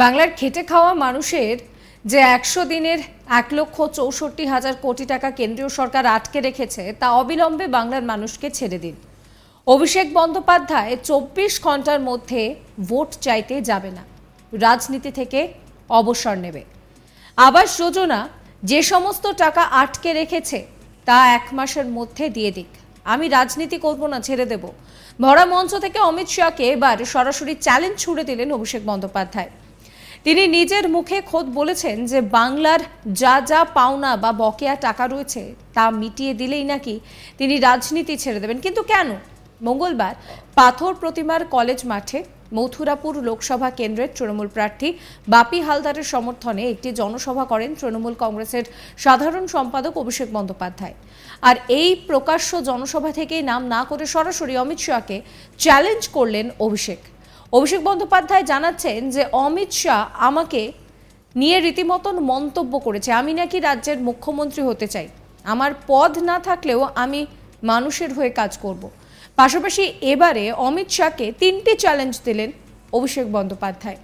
বাংলার খেটে খাওয়া মানুষের যে একশো দিনের এক লক্ষ চৌষট্টি হাজার কোটি টাকা কেন্দ্রীয় সরকার আটকে রেখেছে তা অবিলম্বে বাংলার মানুষকে ছেড়ে দিন অভিষেক বন্দ্যোপাধ্যায় চব্বিশ ঘন্টার মধ্যে ভোট চাইতে যাবে না রাজনীতি থেকে অবসর নেবে আবাস যোজনা যে সমস্ত টাকা আটকে রেখেছে তা এক মাসের মধ্যে দিয়ে দিক আমি রাজনীতি করব না ছেড়ে দেব ভরা মঞ্চ থেকে অমিত শাহকে এবার সরাসরি চ্যালেঞ্জ ছুড়ে দিলেন অভিষেক বন্দ্যোপাধ্যায় তিনি নিজের মুখে খোদ বলেছেন যে বাংলার যা যা পাওনা বা বকেয়া টাকা রয়েছে তা মিটিয়ে দিলেই নাকি তিনি রাজনীতি ছেড়ে দেবেন কিন্তু কেন মঙ্গলবার পাথর প্রতিমার কলেজ মাঠে মথুরাপুর লোকসভা কেন্দ্রের তৃণমূল প্রার্থী বাপি হালদারের সমর্থনে একটি জনসভা করেন তৃণমূল কংগ্রেসের সাধারণ সম্পাদক অভিষেক বন্দ্যোপাধ্যায় আর এই প্রকাশ্য জনসভা থেকে নাম না করে সরাসরি অমিত শাহকে চ্যালেঞ্জ করলেন অভিষেক অভিষেক বন্দ্যোপাধ্যায় জানাচ্ছেন যে অমিত শাহ আমাকে নিয়ে রীতিমতন মন্তব্য করেছে আমি নাকি রাজ্যের মুখ্যমন্ত্রী হতে চাই আমার পদ না থাকলেও আমি মানুষের হয়ে কাজ করব পাশাপাশি এবারে অমিত শাহকে তিনটি চ্যালেঞ্জ দিলেন অভিষেক বন্দ্যোপাধ্যায়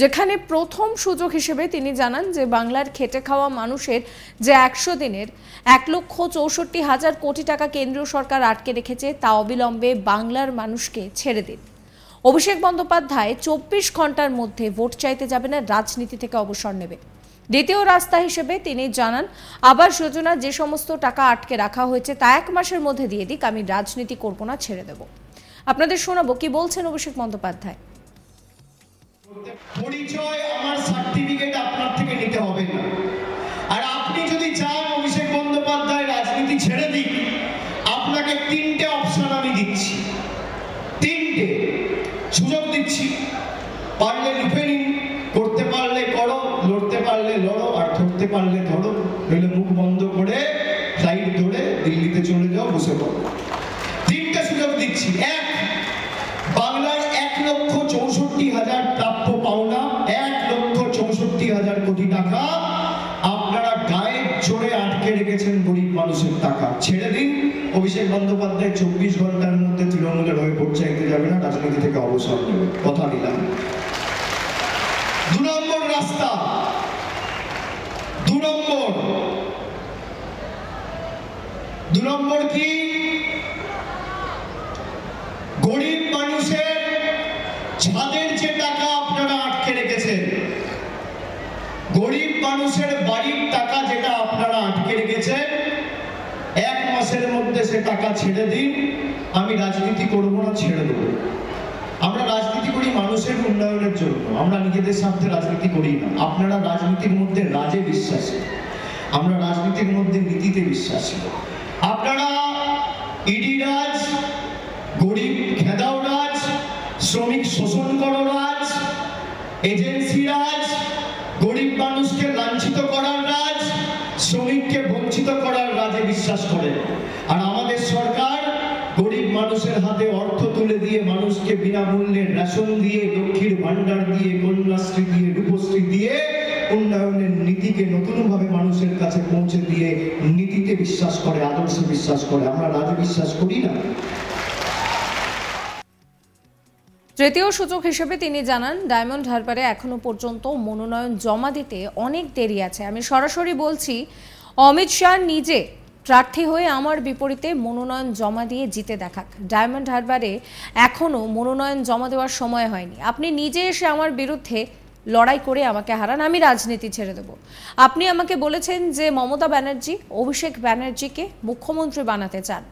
যেখানে প্রথম সুযোগ হিসেবে তিনি জানান যে বাংলার খেটে খাওয়া মানুষের যে একশো দিনের এক লক্ষ চৌষট্টি হাজার কোটি টাকা কেন্দ্রীয় সরকার আটকে রেখেছে তা অবিলম্বে বাংলার মানুষকে ছেড়ে দিন অভিষেক বন্দ্যোপাধ্যায় চব্বিশ ঘন্টার মধ্যে ভোট চাইতে যাবে না রাজনীতি থেকে অবসর নেবে দ্বিতীয় রাস্তা হিসেবে তিনি জানান আবাস যোজনা যে সমস্ত টাকা আটকে রাখা হয়েছে তা এক মাসের মধ্যে দিয়ে দিক আমি রাজনীতি করব না ছেড়ে দেব আপনাদের শোনাবো কি বলছেন অভিষেক বন্দ্যোপাধ্যায় পরিচয় আমার সার্টিফিকেট দিচ্ছি পারলে লিখে নিন করতে পারলে করো লড়তে পারলে লড়ো আর ধরতে পারলে ধরো নইলে মুখ বন্ধ করে ফ্লাইট ধরে দিল্লিতে চলে যাও বসে পড়ো তিনটা সুযোগ দিচ্ছি এক বাংলার এক লক্ষ চৌষট্টি হাজার প্রাপ্য পাওনা এক লক্ষ চৌষট্টি হাজার কোটি টাকা মানুষের টাকা ছেড়ে দিন অভিষেক বন্দ্যোপাধ্যায় চব্বিশ ঘন্টার মধ্যে তৃণমূলের হয়ে ভোট চাইতে যাবে না রাজনীতি থেকে অবসর নেবে কথা নিলাম আপনারা আটকে রেখেছেন গরিব মানুষের বাড়ির টাকা যেটা মাসের মধ্যে সে টাকা ছেড়ে দিন আমি রাজনীতি করব না ছেড়ে দেবো আমরা রাজনীতি করি মানুষের উন্নয়নের জন্য আমরা নিজেদের স্বার্থে রাজনীতি করি না আপনারা রাজনীতির মধ্যে রাজে বিশ্বাসী আমরা রাজনীতির মধ্যে নীতিতে বিশ্বাসী আপনারা ইডি রাজ গরিব খেদাও রাজ শ্রমিক শোষণ করো রাজ এজেন্সি রাজ গরিব মানুষকে লাঞ্ছিত করার রাজ শ্রমিককে বঞ্চিত করার রাজে বিশ্বাস করে আর আমাদের সরকার গরিব মানুষের হাতে অর্থ তুলে দিয়ে মানুষকে বিনামূল্যে রেশন দিয়ে লক্ষ্মীর ভান্ডার দিয়ে কন্যাশ্রী দিয়ে রূপশ্রী দিয়ে উন্নয়নের নীতিকে নতুনভাবে মানুষের কাছে পৌঁছে দিয়ে নীতিতে বিশ্বাস করে আদর্শে বিশ্বাস করে আমরা রাজে বিশ্বাস করি না তৃতীয় সূচক হিসেবে তিনি জানান ডায়মন্ড হারবারে এখনো পর্যন্ত মনোনয়ন জমা দিতে অনেক দেরি আছে আমি সরাসরি বলছি অমিত শাহ নিজে প্রার্থী হয়ে আমার বিপরীতে মনোনয়ন জমা দিয়ে জিতে দেখাক ডায়মন্ড হারবারে এখনও মনোনয়ন জমা দেওয়ার সময় হয়নি আপনি নিজে এসে আমার বিরুদ্ধে লড়াই করে আমাকে হারান আমি রাজনীতি ছেড়ে দেব আপনি আমাকে বলেছেন যে মমতা ব্যানার্জি অভিষেক ব্যানার্জিকে মুখ্যমন্ত্রী বানাতে চান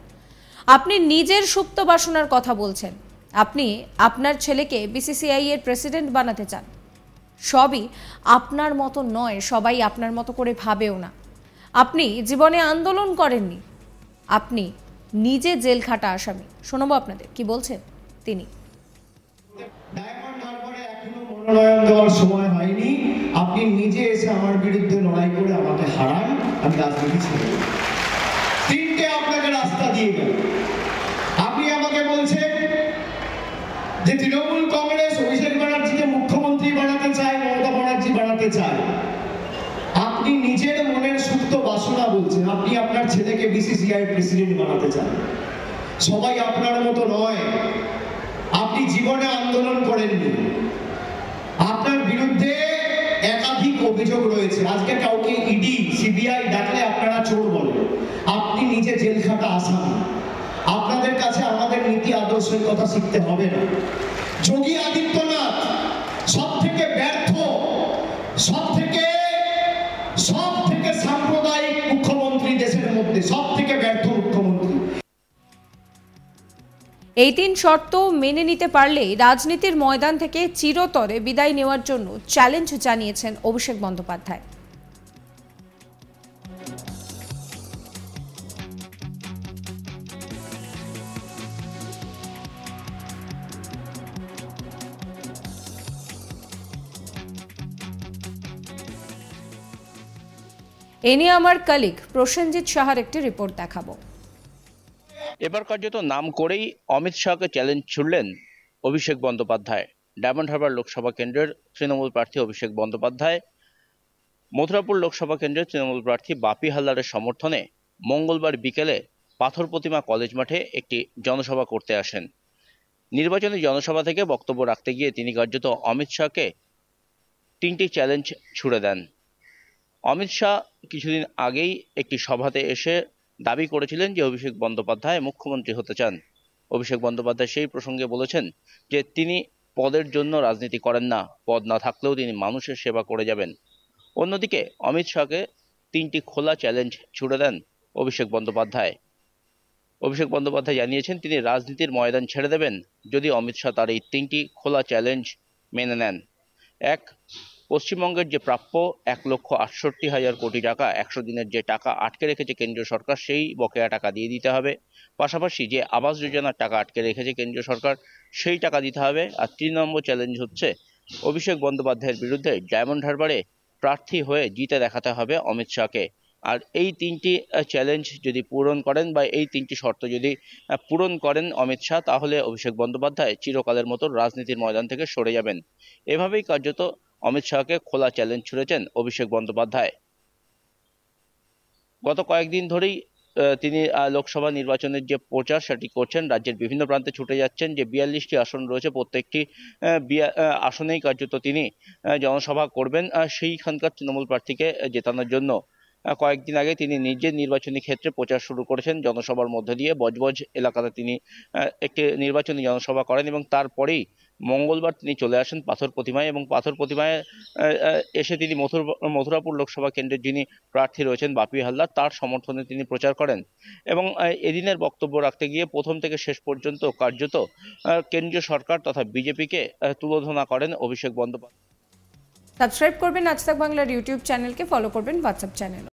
আপনি নিজের সুপ্ত বাসনার কথা বলছেন আপনি আপনার ছেলেকে বিসিসিআই এর প্রেসিডেন্ট বানাতে চান সবই আপনার মতো নয় সবাই আপনার মতো করে ভাবেও না আপনি জীবনে আন্দোলন করেননি আপনি নিজে জেল খাটা আসামি শোনাবো আপনাদের কি বলছেন তিনি মনোনয়ন দেওয়ার সময় হয়নি আপনি নিজে এসে আমার বিরুদ্ধে লড়াই করে আমাকে হারান আমি রাজনীতি ছেড়ে তিনটে আপনাকে রাস্তা দিয়ে গেল যে তৃণমূল কংগ্রেস অভিষেক ব্যানার্জিকে মুখ্যমন্ত্রী বানাতে চায় মমতা ব্যানার্জি বানাতে চায় আপনি নিজের মনের সুপ্ত বাসনা বলছেন আপনি আপনার ছেলেকে বিসিসিআই প্রেসিডেন্ট বানাতে চান সবাই আপনার মতো নয় আপনি জীবনে আন্দোলন করেননি আপনার বিরুদ্ধে একাধিক অভিযোগ রয়েছে আজকে কাউকে ইডি e সিবিআই ডাকলে আপনারা চোর বলেন আপনি নিজে জেল খাটা আসামি মানুষ কথা শিখতে হবে না যোগী আদিত্যনাথ সব থেকে ব্যর্থ সব থেকে সব থেকে সাম্প্রদায়িক মুখ্যমন্ত্রী দেশের মধ্যে সব থেকে ব্যর্থ এই তিন শর্ত মেনে নিতে পারলেই রাজনীতির ময়দান থেকে চিরতরে বিদায় নেওয়ার জন্য চ্যালেঞ্জ জানিয়েছেন অভিষেক বন্দ্যোপাধ্যায় এ নিয়ে আমার কালিক প্রসেনজিৎ সাহার একটি রিপোর্ট দেখাবো এবার কার্যত নাম করেই অমিত শাহকে চ্যালেঞ্জ ছুড়লেন অভিষেক বন্দ্যোপাধ্যায় ডায়মন্ড হারবার লোকসভা কেন্দ্রের তৃণমূল প্রার্থী অভিষেক বন্দ্যোপাধ্যায় মথুরাপুর লোকসভা কেন্দ্রের তৃণমূল প্রার্থী বাপি হালদারের সমর্থনে মঙ্গলবার বিকেলে পাথর প্রতিমা কলেজ মাঠে একটি জনসভা করতে আসেন নির্বাচনী জনসভা থেকে বক্তব্য রাখতে গিয়ে তিনি কার্যত অমিত শাহকে তিনটি চ্যালেঞ্জ ছুড়ে দেন অমিত শাহ কিছুদিন আগেই একটি সভাতে এসে দাবি করেছিলেন যে অভিষেক বন্দ্যোপাধ্যায় মুখ্যমন্ত্রী হতে চান অভিষেক বন্দ্যোপাধ্যায় সেই প্রসঙ্গে বলেছেন যে তিনি পদের জন্য রাজনীতি করেন না পদ না থাকলেও তিনি মানুষের সেবা করে যাবেন অন্যদিকে অমিত শাহকে তিনটি খোলা চ্যালেঞ্জ ছুড়ে দেন অভিষেক বন্দ্যোপাধ্যায় অভিষেক বন্দ্যোপাধ্যায় জানিয়েছেন তিনি রাজনীতির ময়দান ছেড়ে দেবেন যদি অমিত শাহ তার এই তিনটি খোলা চ্যালেঞ্জ মেনে নেন এক পশ্চিমবঙ্গের যে প্রাপ্য এক লক্ষ আটষট্টি হাজার কোটি টাকা একশো দিনের যে টাকা আটকে রেখেছে কেন্দ্রীয় সরকার সেই বকেয়া টাকা দিয়ে দিতে হবে পাশাপাশি যে আবাস যোজনার টাকা আটকে রেখেছে কেন্দ্রীয় সরকার সেই টাকা দিতে হবে আর তিন নম্বর চ্যালেঞ্জ হচ্ছে অভিষেক বন্দ্যোপাধ্যায়ের বিরুদ্ধে ডায়মন্ড হারবারে প্রার্থী হয়ে জিতে দেখাতে হবে অমিত শাহকে আর এই তিনটি চ্যালেঞ্জ যদি পূরণ করেন বা এই তিনটি শর্ত যদি পূরণ করেন অমিত শাহ তাহলে অভিষেক বন্দ্যোপাধ্যায় চিরকালের মতো রাজনীতির ময়দান থেকে সরে যাবেন এভাবেই কার্যত অমিত শাহকে খোলা চ্যালেঞ্জ ছুড়েছেন অভিষেক বন্দ্যোপাধ্যায় গত কয়েকদিন ধরেই তিনি লোকসভা নির্বাচনের যে প্রচার সেটি করছেন রাজ্যের বিভিন্ন প্রান্তে ছুটে যাচ্ছেন যে বিয়াল্লিশটি আসন রয়েছে প্রত্যেকটি আসনেই কার্যত তিনি জনসভা করবেন সেইখানকার তৃণমূল প্রার্থীকে জেতানোর জন্য কয়েকদিন আগে তিনি নিজের নির্বাচনী ক্ষেত্রে প্রচার শুরু করেছেন জনসভার মধ্য দিয়ে বজবজ এলাকাতে তিনি একটি নির্বাচনী জনসভা করেন এবং তারপরেই মঙ্গলবার তিনি চলে আসেন পাথর প্রতিমায় এবং পাথর প্রতিমায় এসে তিনি মথুর মথুরাপুর লোকসভা কেন্দ্রের যিনি প্রার্থী রয়েছেন বাপি হালদার তার সমর্থনে তিনি প্রচার করেন এবং এদিনের বক্তব্য রাখতে গিয়ে প্রথম থেকে শেষ পর্যন্ত কার্যত কেন্দ্রীয় সরকার তথা বিজেপিকে তুলোধনা করেন অভিষেক বন্দ্যোপাধ্যায় সাবস্ক্রাইব করবেন আজ তাক বাংলার ইউটিউব চ্যানেলকে ফলো করবেন হোয়াটসঅ্যাপ চ্যানেল